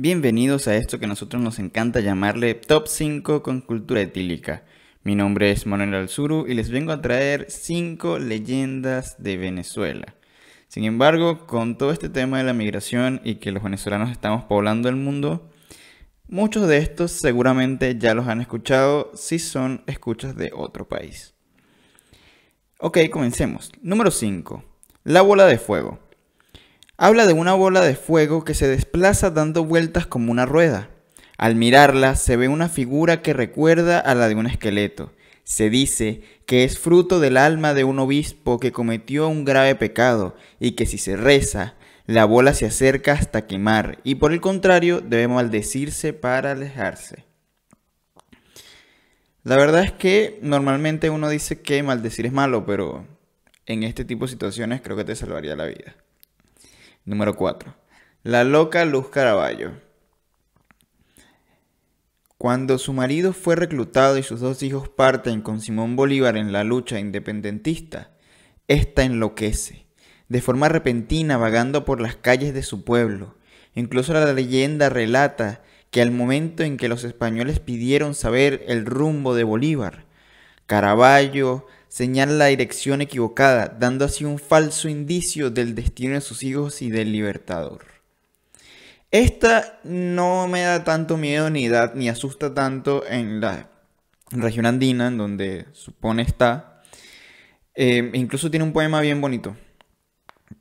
Bienvenidos a esto que a nosotros nos encanta llamarle Top 5 con cultura etílica. Mi nombre es Manuel Alzuru y les vengo a traer 5 leyendas de Venezuela. Sin embargo, con todo este tema de la migración y que los venezolanos estamos poblando el mundo, muchos de estos seguramente ya los han escuchado si son escuchas de otro país. Ok, comencemos. Número 5. La bola de fuego. Habla de una bola de fuego que se desplaza dando vueltas como una rueda. Al mirarla se ve una figura que recuerda a la de un esqueleto. Se dice que es fruto del alma de un obispo que cometió un grave pecado y que si se reza, la bola se acerca hasta quemar y por el contrario debe maldecirse para alejarse. La verdad es que normalmente uno dice que maldecir es malo, pero en este tipo de situaciones creo que te salvaría la vida. Número 4. La loca Luz Caraballo. Cuando su marido fue reclutado y sus dos hijos parten con Simón Bolívar en la lucha independentista, ésta enloquece, de forma repentina vagando por las calles de su pueblo. Incluso la leyenda relata que al momento en que los españoles pidieron saber el rumbo de Bolívar, Caravaggio señala la dirección equivocada, dando así un falso indicio del destino de sus hijos y del libertador. Esta no me da tanto miedo ni, da, ni asusta tanto en la región andina, en donde supone está. Eh, incluso tiene un poema bien bonito.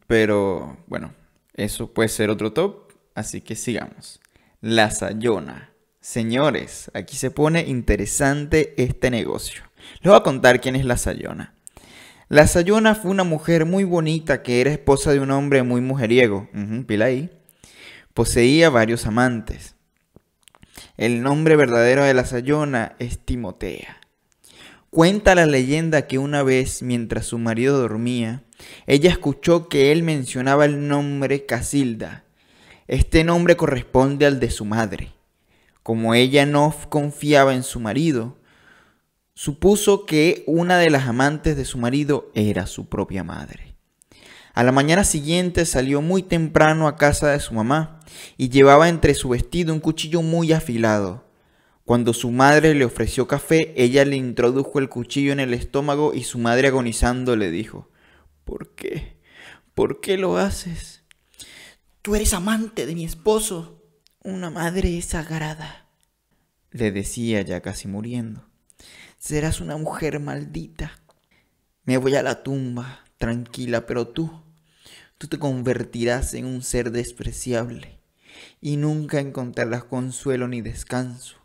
Pero bueno, eso puede ser otro top, así que sigamos. La Sayona. Señores, aquí se pone interesante este negocio. Les voy a contar quién es la Sayona. La Sayona fue una mujer muy bonita que era esposa de un hombre muy mujeriego. Pilaí. Poseía varios amantes. El nombre verdadero de la Sayona es Timotea. Cuenta la leyenda que una vez, mientras su marido dormía, ella escuchó que él mencionaba el nombre Casilda. Este nombre corresponde al de su madre. Como ella no confiaba en su marido, Supuso que una de las amantes de su marido era su propia madre. A la mañana siguiente salió muy temprano a casa de su mamá y llevaba entre su vestido un cuchillo muy afilado. Cuando su madre le ofreció café, ella le introdujo el cuchillo en el estómago y su madre agonizando le dijo, ¿Por qué? ¿Por qué lo haces? Tú eres amante de mi esposo. Una madre sagrada, le decía ya casi muriendo. Serás una mujer maldita. Me voy a la tumba, tranquila, pero tú, tú te convertirás en un ser despreciable y nunca encontrarás consuelo ni descanso.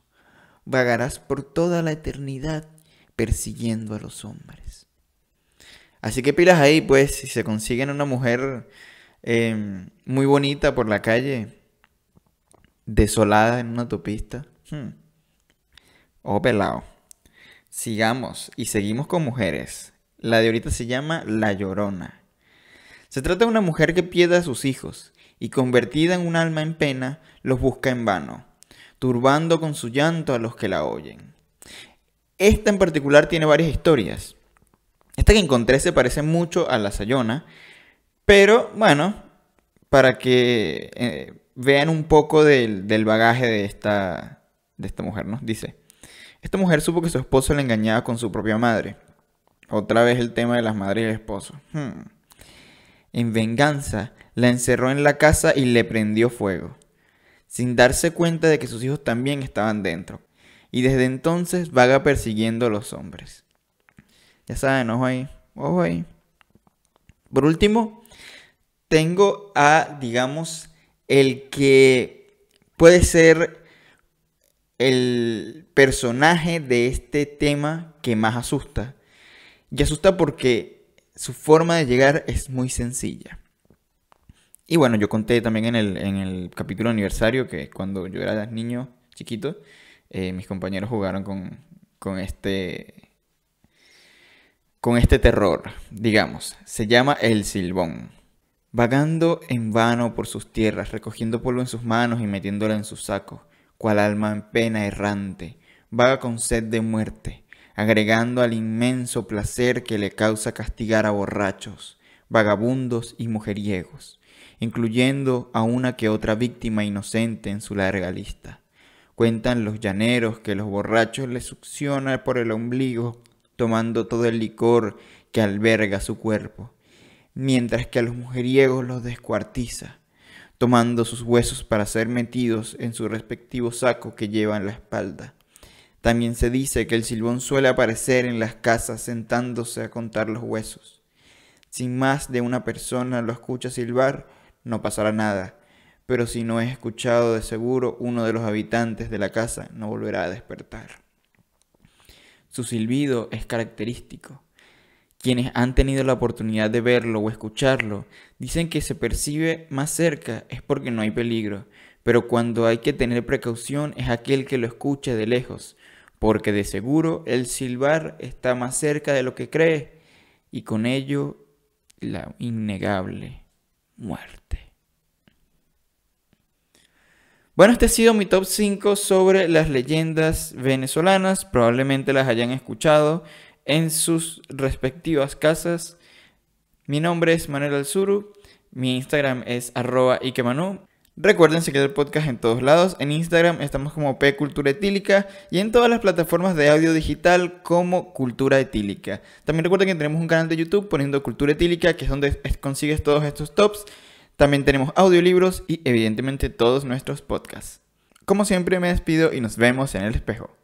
Vagarás por toda la eternidad persiguiendo a los hombres. Así que pilas ahí, pues, si se consiguen una mujer em, muy bonita por la calle, desolada en una autopista, hmm. o oh, pelado. Sigamos y seguimos con mujeres. La de ahorita se llama La Llorona. Se trata de una mujer que pierde a sus hijos y convertida en un alma en pena, los busca en vano, turbando con su llanto a los que la oyen. Esta en particular tiene varias historias. Esta que encontré se parece mucho a la Sayona, pero bueno, para que eh, vean un poco del, bagaje de esta, de esta mujer, ¿no? Dice. Esta mujer supo que su esposo la engañaba con su propia madre. Otra vez el tema de las madres y el esposo. Hmm. En venganza, la encerró en la casa y le prendió fuego, sin darse cuenta de que sus hijos también estaban dentro. Y desde entonces vaga persiguiendo a los hombres. Ya saben, ojo ahí, ojo ahí. Por último, tengo a, digamos, el que puede ser el personaje de este tema que más asusta. Y asusta porque su forma de llegar es muy sencilla. Y bueno, yo conté también en el, capítulo aniversario que cuando yo era niño chiquito, eh, mis compañeros jugaron con, con este con este terror, digamos, se llama el silbón. Vagando en vano por sus tierras, recogiendo polvo en sus manos y metiéndola en sus sacos cual alma en pena errante, vaga con sed de muerte, agregando al inmenso placer que le causa castigar a borrachos, vagabundos y mujeriegos, incluyendo a una que otra víctima inocente en su larga lista. Cuentan los llaneros que los borrachos le succiona por el ombligo, tomando todo el licor que alberga su cuerpo, mientras que a los mujeriegos los descuartiza, tomando sus huesos para ser metidos en su respectivo saco que lleva en la espalda. También se dice que el silbón suele aparecer en las casas sentándose a contar los huesos. Sin más de una persona lo escucha silbar, no pasará nada, pero si no es escuchado de seguro, uno de los habitantes de la casa no volverá a despertar. Su silbido es característico, quienes han tenido la oportunidad de verlo o escucharlo dicen que se percibe más cerca es porque no hay peligro, pero cuando hay que tener precaución es aquel que lo escuche de lejos, porque de seguro el silbar está más cerca de lo que cree y con ello la innegable muerte. Bueno, este ha sido mi top 5 sobre las leyendas venezolanas, probablemente las hayan escuchado en sus respectivas casas. Mi nombre es Manuel Alzuru, mi Instagram es arroba Ikemanu. Recuerden seguir el podcast en todos lados. En Instagram estamos como P Cultura Etílica y en todas las plataformas de audio digital como Cultura Etílica. También recuerden que tenemos un canal de YouTube poniendo Cultura Etílica, que es donde consigues todos estos tops. También tenemos audiolibros y evidentemente todos nuestros podcasts. Como siempre me despido y nos vemos en el espejo.